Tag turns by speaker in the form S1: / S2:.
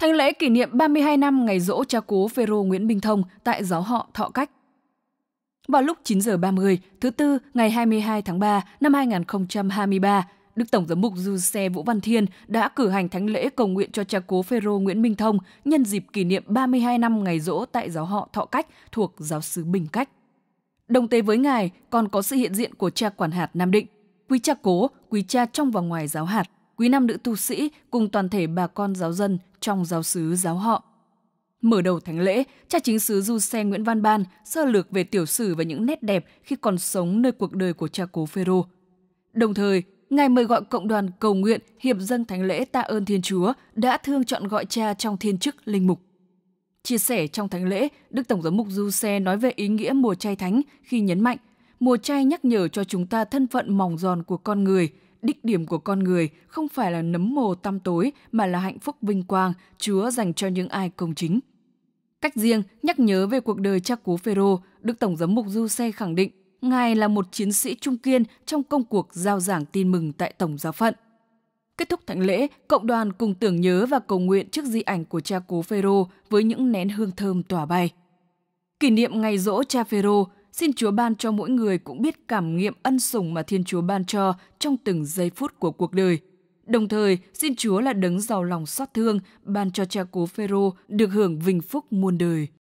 S1: Thánh lễ kỷ niệm 32 năm ngày dỗ cha cố Phêrô Nguyễn Minh Thông tại giáo họ Thọ Cách. Vào lúc 9 giờ 30, thứ tư, ngày 22 tháng 3 năm 2023, Đức Tổng giám mục Du Xe Vũ Văn Thiên đã cử hành thánh lễ cầu nguyện cho cha cố Phêrô Nguyễn Minh Thông nhân dịp kỷ niệm 32 năm ngày dỗ tại giáo họ Thọ Cách thuộc giáo xứ Bình Cách. Đồng tế với ngài còn có sự hiện diện của cha quản hạt Nam Định, quý cha cố, quý cha trong và ngoài giáo hạt, quý nam nữ tu sĩ cùng toàn thể bà con giáo dân trong giáo xứ giáo họ. Mở đầu thánh lễ, cha chính sứ Du Xe Nguyễn Văn Ban sơ lược về tiểu sử và những nét đẹp khi còn sống nơi cuộc đời của cha cố Phêrô. Đồng thời, ngài mời gọi cộng đoàn cầu nguyện hiệp dân thánh lễ tạ ơn Thiên Chúa đã thương chọn gọi cha trong thiên chức linh mục. Chia sẻ trong thánh lễ, Đức Tổng giám mục Du Xe nói về ý nghĩa mùa chay thánh khi nhấn mạnh mùa chay nhắc nhở cho chúng ta thân phận mỏng giòn của con người – đích điểm của con người không phải là nấm mồ tăm tối mà là hạnh phúc vinh quang Chúa dành cho những ai công chính. Cách riêng nhắc nhớ về cuộc đời cha cố Phêrô, Đức Tổng giám mục Du Xe khẳng định Ngài là một chiến sĩ trung kiên trong công cuộc giao giảng tin mừng tại Tổng giáo phận. Kết thúc thánh lễ, cộng đoàn cùng tưởng nhớ và cầu nguyện trước di ảnh của cha cố Phêrô với những nén hương thơm tỏa bay. Kỷ niệm ngày rỗ cha Phêrô, xin Chúa ban cho mỗi người cũng biết cảm nghiệm ân sủng mà Thiên Chúa ban cho trong từng giây phút của cuộc đời. Đồng thời, xin Chúa là đấng giàu lòng xót thương, ban cho cha cố Phêrô được hưởng vinh phúc muôn đời.